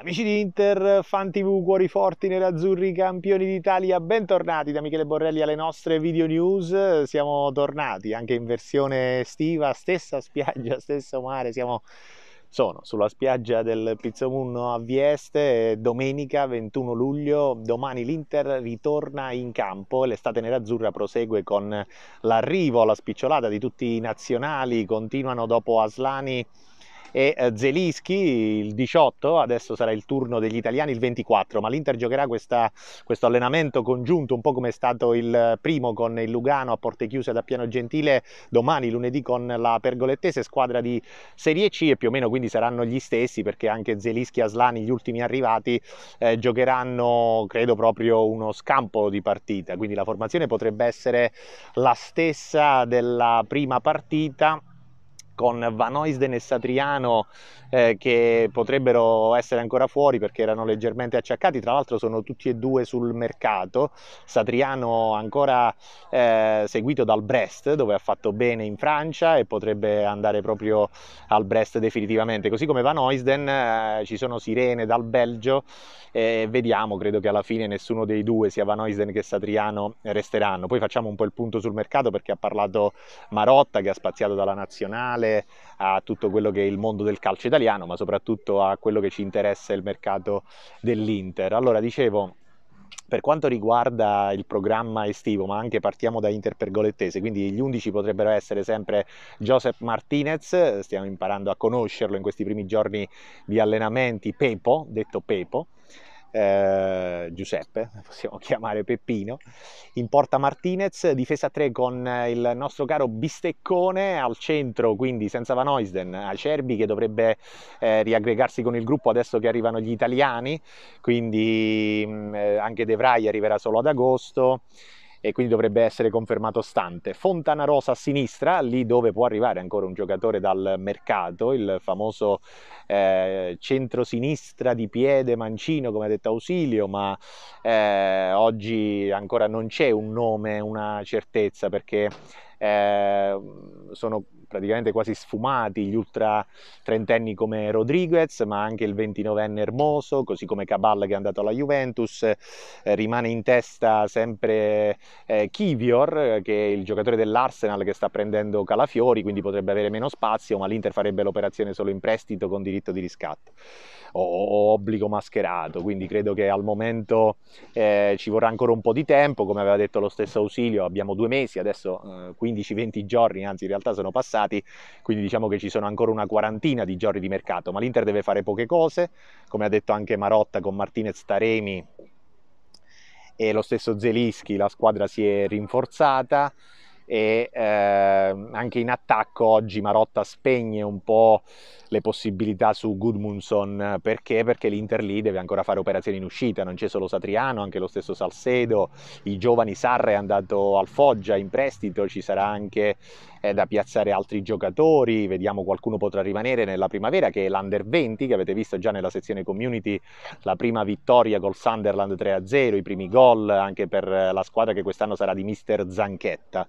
Amici di Inter, fan TV, cuori forti, nerazzurri, campioni d'Italia, bentornati da Michele Borrelli alle nostre video news. Siamo tornati anche in versione estiva, stessa spiaggia, stesso mare, siamo sono sulla spiaggia del Pizzomunno a Vieste, domenica 21 luglio, domani l'Inter ritorna in campo e l'estate nerazzurra prosegue con l'arrivo la spicciolata di tutti i nazionali, continuano dopo Aslani e eh, Zelischi il 18, adesso sarà il turno degli italiani il 24, ma l'Inter giocherà questa, questo allenamento congiunto un po' come è stato il primo con il Lugano a porte chiuse da Piano Gentile domani lunedì con la Pergolettese, squadra di Serie C e più o meno quindi saranno gli stessi perché anche Zelischi e Aslani, gli ultimi arrivati, eh, giocheranno credo proprio uno scampo di partita, quindi la formazione potrebbe essere la stessa della prima partita con Van Oisden e Satriano eh, che potrebbero essere ancora fuori perché erano leggermente acciaccati, tra l'altro sono tutti e due sul mercato, Satriano ancora eh, seguito dal Brest dove ha fatto bene in Francia e potrebbe andare proprio al Brest definitivamente, così come Van Oisden eh, ci sono sirene dal Belgio e vediamo, credo che alla fine nessuno dei due, sia Van Oisden che Satriano, resteranno. Poi facciamo un po' il punto sul mercato perché ha parlato Marotta che ha spaziato dalla nazionale, generale a tutto quello che è il mondo del calcio italiano, ma soprattutto a quello che ci interessa il mercato dell'Inter. Allora, dicevo, per quanto riguarda il programma estivo, ma anche partiamo da Inter Pergolettese, quindi gli 11 potrebbero essere sempre Joseph Martinez, stiamo imparando a conoscerlo in questi primi giorni di allenamenti, Pepo, detto Pepo, eh, Giuseppe, possiamo chiamare Peppino, in porta Martinez, difesa 3 con eh, il nostro caro Bisteccone al centro, quindi senza Van Oisden, Acerbi che dovrebbe eh, riaggregarsi con il gruppo adesso che arrivano gli italiani, quindi mh, mm, eh, anche De Vrij arriverà solo ad agosto e quindi dovrebbe essere confermato stante. Fontana Rosa a sinistra, lì dove può arrivare ancora un giocatore dal mercato, il famoso eh, centro-sinistra di piede mancino, come ha detto Ausilio, ma eh, oggi ancora non c'è un nome, una certezza perché eh, sono praticamente quasi sfumati gli ultra trentenni come Rodriguez, ma anche il 29enne Hermoso, così come Cabal che è andato alla Juventus, eh, rimane in testa sempre eh, Kivior, che è il giocatore dell'Arsenal che sta prendendo Calafiori, quindi potrebbe avere meno spazio, ma l'Inter farebbe l'operazione solo in prestito con diritto di riscatto o, obbligo mascherato, quindi credo che al momento eh, ci vorrà ancora un po' di tempo, come aveva detto lo stesso Ausilio abbiamo due mesi, adesso eh, 15-20 giorni, anzi in realtà sono passati, quindi diciamo che ci sono ancora una quarantina di giorni di mercato, ma l'Inter deve fare poche cose, come ha detto anche Marotta con Martinez Taremi e lo stesso Zelischi, la squadra si è rinforzata e eh, anche in attacco oggi Marotta spegne un po' le possibilità su Goodmunson perché? Perché l'Inter lì deve ancora fare operazioni in uscita, non c'è solo Satriano, anche lo stesso Salcedo, i giovani Sarre è andato al Foggia in prestito, ci sarà anche eh, da piazzare altri giocatori, vediamo qualcuno potrà rimanere nella primavera che è l'Under 20 che avete visto già nella sezione community la prima vittoria col Sunderland 3-0, i primi gol anche per eh, la squadra che quest'anno sarà di mister Zanchetta.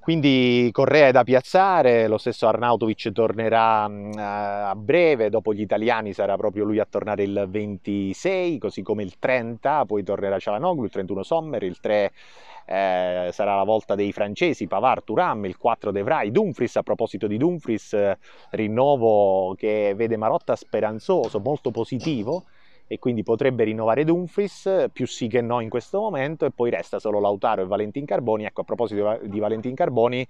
Quindi Correa è da piazzare, lo stesso Arnautovic tornerà mm, a breve, dopo gli italiani sarà proprio lui a tornare il 26, così come il 30, poi tornerà Cialanoglu, il 31 Sommer, il 3 eh, sarà la volta dei francesi, Pavard, Turam, il 4 De Vrij, Dumfries, a proposito di Dumfries, eh, rinnovo che vede Marotta speranzoso, molto positivo e quindi potrebbe rinnovare Dumfries, più sì che no in questo momento, e poi resta solo Lautaro e Valentin Carboni. Ecco, a proposito di Valentin Carboni,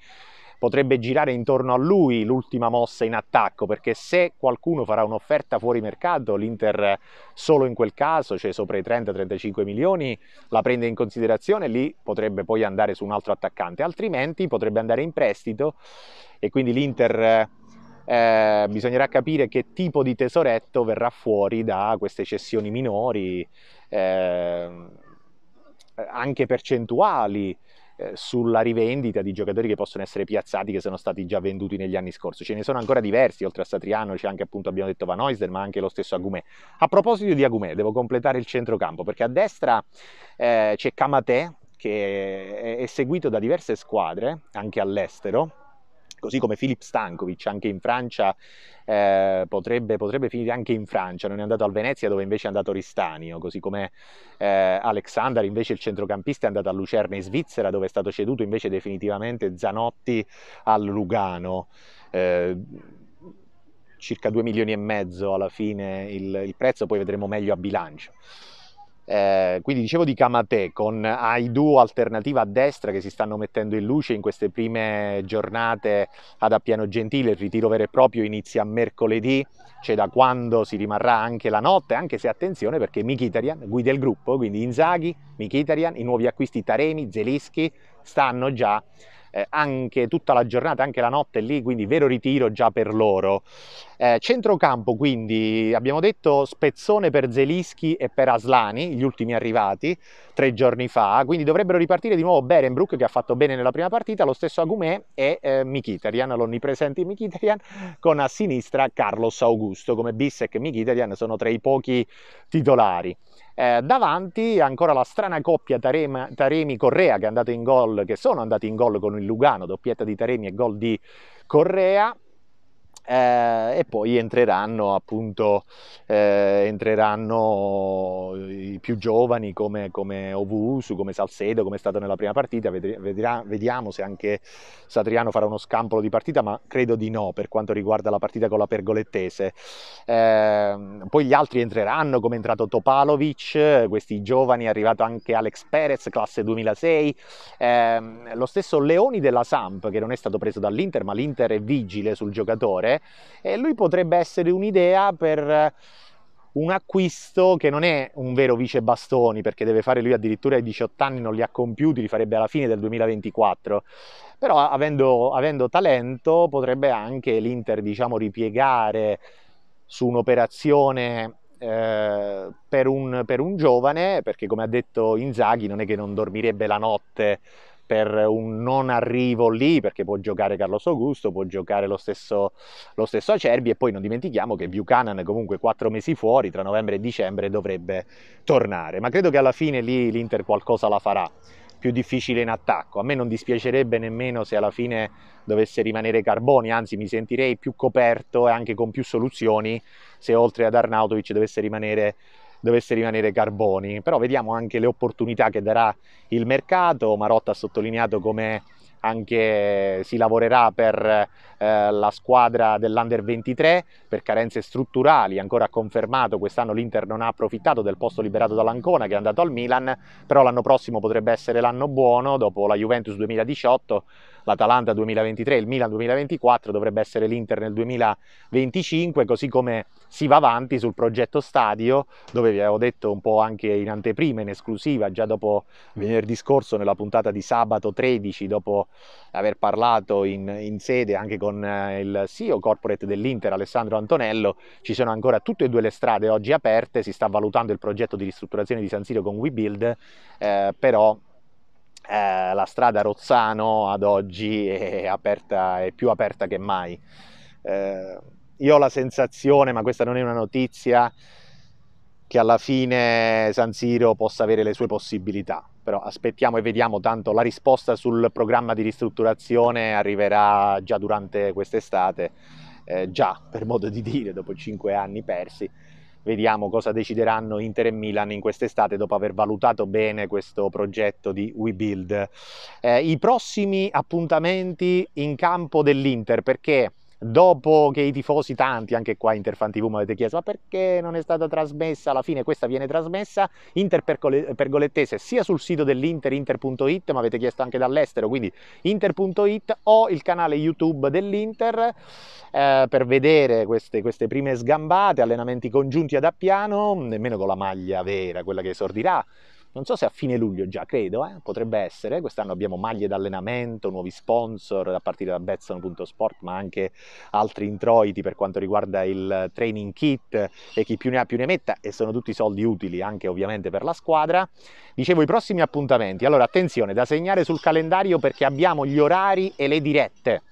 potrebbe girare intorno a lui l'ultima mossa in attacco, perché se qualcuno farà un'offerta fuori mercato, l'Inter solo in quel caso, cioè sopra i 30-35 milioni, la prende in considerazione, lì potrebbe poi andare su un altro attaccante, altrimenti potrebbe andare in prestito e quindi l'Inter... Eh, bisognerà capire che tipo di tesoretto verrà fuori da queste cessioni minori, eh, anche percentuali, eh, sulla rivendita di giocatori che possono essere piazzati che sono stati già venduti negli anni scorsi. Ce ne sono ancora diversi, oltre a Satriano c'è anche appunto abbiamo detto Van Oysder, ma anche lo stesso Agumè. A proposito di Agumè, devo completare il centrocampo perché a destra eh, c'è Kamate che è seguito da diverse squadre anche all'estero così come Filip Stankovic anche in Francia eh, potrebbe, potrebbe, finire anche in Francia, non è andato al Venezia dove invece è andato Ristanio, così come eh, Alexander invece il centrocampista è andato a Lucerna in Svizzera dove è stato ceduto invece definitivamente Zanotti al Lugano. Eh, circa 2 milioni e mezzo alla fine il, il prezzo, poi vedremo meglio a bilancio. Eh, quindi dicevo di Kamate con Aidu alternativa a destra che si stanno mettendo in luce in queste prime giornate ad Appiano Gentile, il ritiro vero e proprio inizia mercoledì, cioè da quando si rimarrà anche la notte, anche se attenzione perché Mikitarian guida il gruppo, quindi Inzaghi, Mikitarian, i nuovi acquisti Taremi, Zelischi stanno già eh, anche tutta la giornata, anche la notte lì, quindi vero ritiro già per loro. Eh, centrocampo quindi abbiamo detto spezzone per Zelischi e per Aslani, gli ultimi arrivati tre giorni fa, quindi dovrebbero ripartire di nuovo Berenbrook che ha fatto bene nella prima partita, lo stesso Agumè e eh, Mkhitaryan, l'onnipresente Mkhitaryan, con a sinistra Carlos Augusto, come Bissek e Mkhitaryan sono tra i pochi titolari. Eh, davanti ancora la strana coppia Taremi-Correa che è andata in gol, che sono andati in gol con il Lugano, doppietta di Taremi e gol di Correa. Eh, e poi entreranno appunto eh, entreranno i più giovani come, come Ovusu, come Salcedo, come è stato nella prima partita. Vedri, vedrà, vediamo se anche Satriano farà uno scampolo di partita, ma credo di no per quanto riguarda la partita con la Pergolettese. Eh, poi gli altri entreranno, come è entrato Topalovic, questi giovani, è arrivato anche Alex Perez, classe 2006, ehm, lo stesso Leoni della Samp che non è stato preso dall'Inter, ma l'Inter è vigile sul giocatore e lui potrebbe essere un'idea per eh, un acquisto che non è un vero vice bastoni perché deve fare lui addirittura i 18 anni non li ha compiuti li farebbe alla fine del 2024 però avendo, avendo talento potrebbe anche l'Inter diciamo ripiegare su un'operazione eh, per, un, per un giovane perché come ha detto Inzaghi non è che non dormirebbe la notte per un non arrivo lì, perché può giocare Carlos Augusto, può giocare lo stesso, lo stesso Acerbi e poi non dimentichiamo che Buchanan comunque quattro mesi fuori, tra novembre e dicembre dovrebbe tornare, ma credo che alla fine lì l'Inter qualcosa la farà più difficile in attacco. A me non dispiacerebbe nemmeno se alla fine dovesse rimanere Carboni, anzi mi sentirei più coperto e anche con più soluzioni se oltre ad Arnautovic dovesse rimanere dovesse rimanere Carboni, però vediamo anche le opportunità che darà il mercato, Marotta ha sottolineato come anche si lavorerà per eh, la squadra dell'Under 23 per carenze strutturali, ancora confermato, quest'anno l'Inter non ha approfittato del posto liberato dall'Ancona che è andato al Milan, però l'anno prossimo potrebbe essere l'anno buono dopo la Juventus 2018 l'Atalanta 2023, il Milan 2024, dovrebbe essere l'Inter nel 2025, così come si va avanti sul progetto stadio, dove vi avevo detto un po' anche in anteprima, in esclusiva, già dopo venerdì scorso nella puntata di sabato 13, dopo aver parlato in, in sede anche con eh, il CEO corporate dell'Inter, Alessandro Antonello, ci sono ancora tutte e due le strade oggi aperte, si sta valutando il progetto di ristrutturazione di San Siro con WeBuild, eh, però eh, la strada Rozzano ad oggi è, aperta, è più aperta che mai. Eh, io ho la sensazione, ma questa non è una notizia, che alla fine San Siro possa avere le sue possibilità, però aspettiamo e vediamo, tanto la risposta sul programma di ristrutturazione arriverà già durante quest'estate, eh, già per modo di dire, dopo cinque anni persi vediamo cosa decideranno Inter e Milan in quest'estate dopo aver valutato bene questo progetto di WeBuild. Eh, I prossimi appuntamenti in campo dell'Inter perché dopo che i tifosi tanti, anche qua TV mi avete chiesto ma perché non è stata trasmessa, alla fine questa viene trasmessa, Inter Pergolettese sia sul sito dell'Inter, inter.it, ma avete chiesto anche dall'estero, quindi inter.it o il canale YouTube dell'Inter eh, per vedere queste, queste prime sgambate, allenamenti congiunti ad Appiano, nemmeno con la maglia vera, quella che esordirà non so se a fine luglio già, credo, eh, potrebbe essere, quest'anno abbiamo maglie d'allenamento, nuovi sponsor a partire da Betson.sport, ma anche altri introiti per quanto riguarda il training kit e chi più ne ha più ne metta e sono tutti soldi utili anche ovviamente per la squadra. Dicevo i prossimi appuntamenti, allora attenzione, da segnare sul calendario perché abbiamo gli orari e le dirette.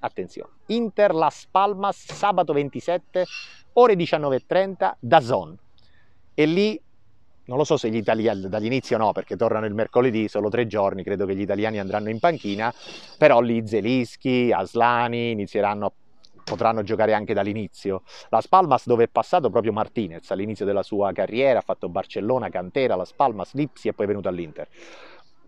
Attenzione, Inter Las Palmas sabato 27 ore 19.30 da Zon. E lì non lo so se gli italiani, dall'inizio no, perché tornano il mercoledì, solo tre giorni, credo che gli italiani andranno in panchina, però lì Zelischi, Aslani inizieranno a potranno giocare anche dall'inizio. La Spalmas dove è passato proprio Martinez all'inizio della sua carriera, ha fatto Barcellona, Cantera, la Spalmas, Lipsi e poi è venuto all'Inter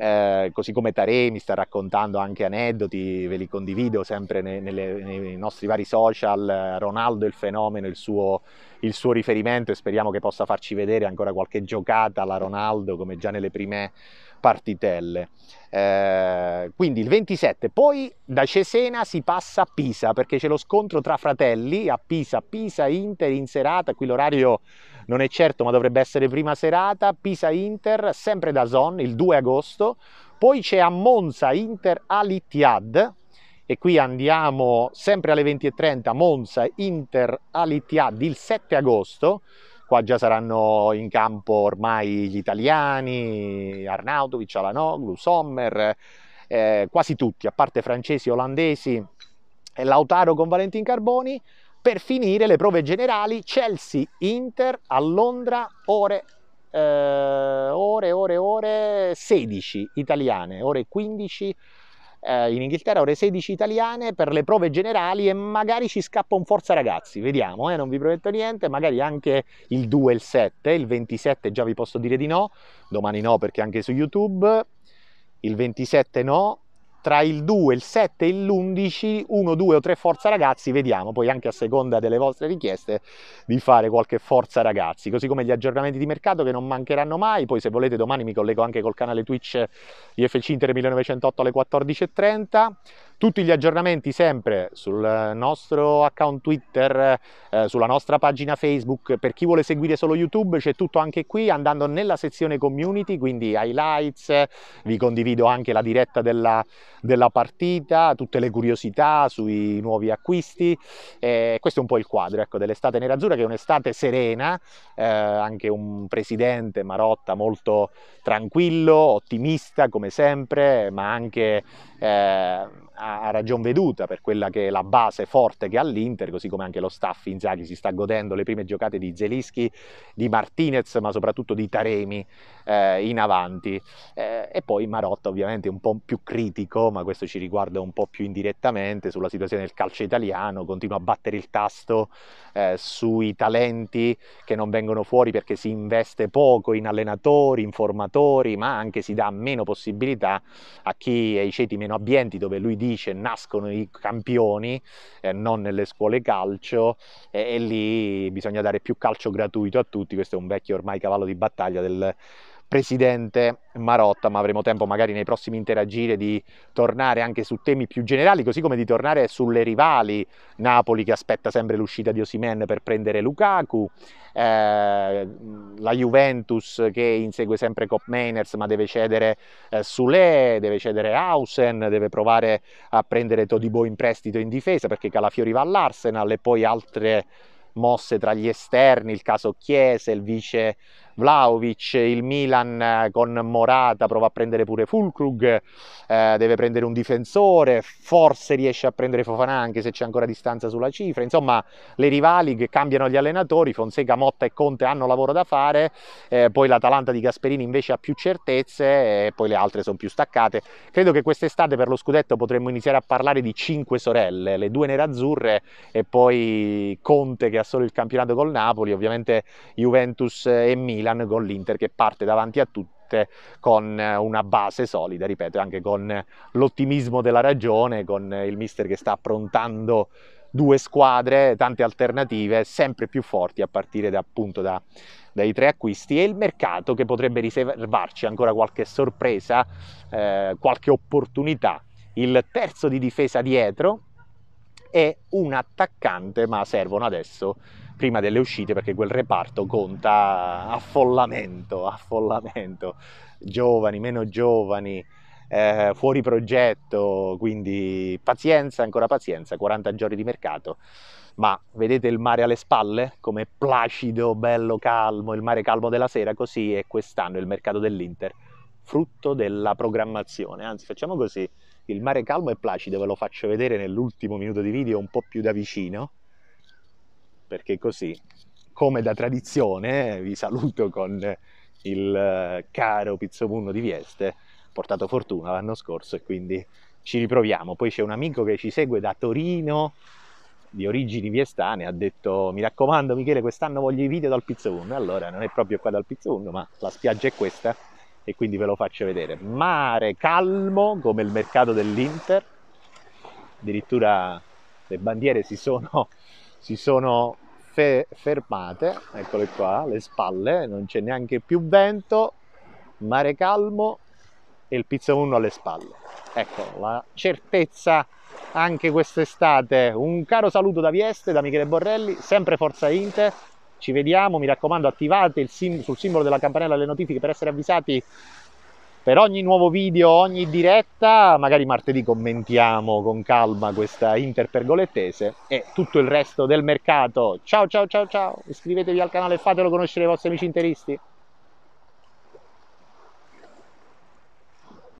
eh, così come Tare mi sta raccontando anche aneddoti, ve li condivido sempre nei, nelle, nei nostri vari social, Ronaldo il fenomeno, il suo, il suo, riferimento e speriamo che possa farci vedere ancora qualche giocata alla Ronaldo come già nelle prime partitelle. Eh, quindi il 27, poi da Cesena si passa a Pisa perché c'è lo scontro tra fratelli a Pisa, Pisa Inter in serata, qui l'orario non è certo ma dovrebbe essere prima serata, Pisa Inter sempre da Zon il 2 agosto, poi c'è a Monza Inter Alitiad e qui andiamo sempre alle 20.30 Monza Inter Alitiad il 7 agosto, qua già saranno in campo ormai gli italiani, Arnautovic, Alanoglu, Sommer, eh, quasi tutti, a parte francesi, olandesi e Lautaro con Valentin Carboni. Per finire le prove generali, Chelsea-Inter a Londra, ore, eh, ore, ore, ore 16 italiane, ore 15 italiane eh, in Inghilterra, ore 16 italiane per le prove generali e magari ci scappa un Forza Ragazzi, vediamo, eh, non vi prometto niente, magari anche il 2 il 7, il 27 già vi posso dire di no, domani no perché anche su YouTube, il 27 no, tra il 2, il 7 e l'11, 1, 2 o 3 forza ragazzi, vediamo poi anche a seconda delle vostre richieste di fare qualche forza ragazzi, così come gli aggiornamenti di mercato che non mancheranno mai, poi se volete domani mi collego anche col canale Twitch IFC Inter 1908 alle 14.30. Tutti gli aggiornamenti sempre sul nostro account Twitter, eh, sulla nostra pagina Facebook. Per chi vuole seguire solo YouTube c'è tutto anche qui andando nella sezione community, quindi highlights, vi condivido anche la diretta della, della partita, tutte le curiosità sui nuovi acquisti. Eh, questo è un po' il quadro ecco, dell'estate nerazzurra che è un'estate serena, eh, anche un presidente Marotta molto tranquillo, ottimista come sempre, ma anche... Eh, a, ragion veduta per quella che è la base forte che ha l'Inter, così come anche lo staff Inzaghi si sta godendo le prime giocate di Zelischi, di Martinez, ma soprattutto di Taremi eh, in avanti. Eh, e poi Marotta ovviamente un po' più critico, ma questo ci riguarda un po' più indirettamente, sulla situazione del calcio italiano, continua a battere il tasto eh, sui talenti che non vengono fuori perché si investe poco in allenatori, in formatori, ma anche si dà meno possibilità a chi è i ceti meno abbienti, dove lui dice dice nascono i campioni, eh, non nelle scuole calcio, eh, e lì bisogna dare più calcio gratuito a tutti, questo è un vecchio ormai cavallo di battaglia del presidente Marotta, ma avremo tempo magari nei prossimi interagire di tornare anche su temi più generali, così come di tornare sulle rivali Napoli che aspetta sempre l'uscita di Osimen per prendere Lukaku, eh, la Juventus che insegue sempre Cop Mainers ma deve cedere eh, Sule, deve cedere Hausen, deve provare a prendere Todibo in prestito in difesa perché Calafiori va all'Arsenal e poi altre mosse tra gli esterni, il caso Chiese, il vice Vlaovic, il Milan eh, con Morata prova a prendere pure Fulkrug, eh, deve prendere un difensore, forse riesce a prendere Fofana anche se c'è ancora distanza sulla cifra, insomma le rivali che cambiano gli allenatori, Fonseca, Motta e Conte hanno lavoro da fare, eh, poi l'Atalanta di Gasperini invece ha più certezze e poi le altre sono più staccate. Credo che quest'estate per lo scudetto potremmo iniziare a parlare di cinque sorelle, le due nerazzurre e poi Conte che ha solo il campionato col Napoli, ovviamente Juventus e Milan Milan con l'Inter che parte davanti a tutte con eh, una base solida, ripeto, anche con l'ottimismo della ragione, con il mister che sta approntando due squadre, tante alternative, sempre più forti a partire da, appunto da, dai tre acquisti e il mercato che potrebbe riservarci ancora qualche sorpresa, eh, qualche opportunità. Il terzo di difesa dietro è un attaccante, ma servono adesso prima delle uscite perché quel reparto conta affollamento, affollamento, giovani, meno giovani, eh, fuori progetto, quindi pazienza, ancora pazienza, 40 giorni di mercato, ma vedete il mare alle spalle come placido, bello, calmo, il mare calmo della sera, così è quest'anno il mercato dell'Inter, frutto della programmazione, anzi facciamo così, il mare calmo e placido ve lo faccio vedere nell'ultimo minuto di video un po' più da vicino, perché così, come da tradizione, vi saluto con il eh, caro pizzomunno di Vieste, portato fortuna l'anno scorso e quindi ci riproviamo. Poi c'è un amico che ci segue da Torino, di origini viestane, ha detto mi raccomando Michele quest'anno voglio i video dal Pizzun, allora non è proprio qua dal Pizzomunno ma la spiaggia è questa e quindi ve lo faccio vedere. Mare calmo come il mercato dell'Inter, addirittura le bandiere si sono si sono fe- fermate, eccole qua, le spalle, non c'è neanche più vento, mare calmo e il pizza 1 alle spalle. Ecco, la certezza anche quest'estate. Un caro saluto da Vieste, da Michele Borrelli, sempre Forza Inter. Ci vediamo, mi raccomando attivate sim- sul simbolo della campanella le notifiche per essere avvisati per ogni nuovo video, ogni diretta, magari martedì commentiamo con calma questa interpergolettese e tutto il resto del mercato. Ciao ciao ciao ciao, iscrivetevi al canale e fatelo conoscere ai vostri amici interisti.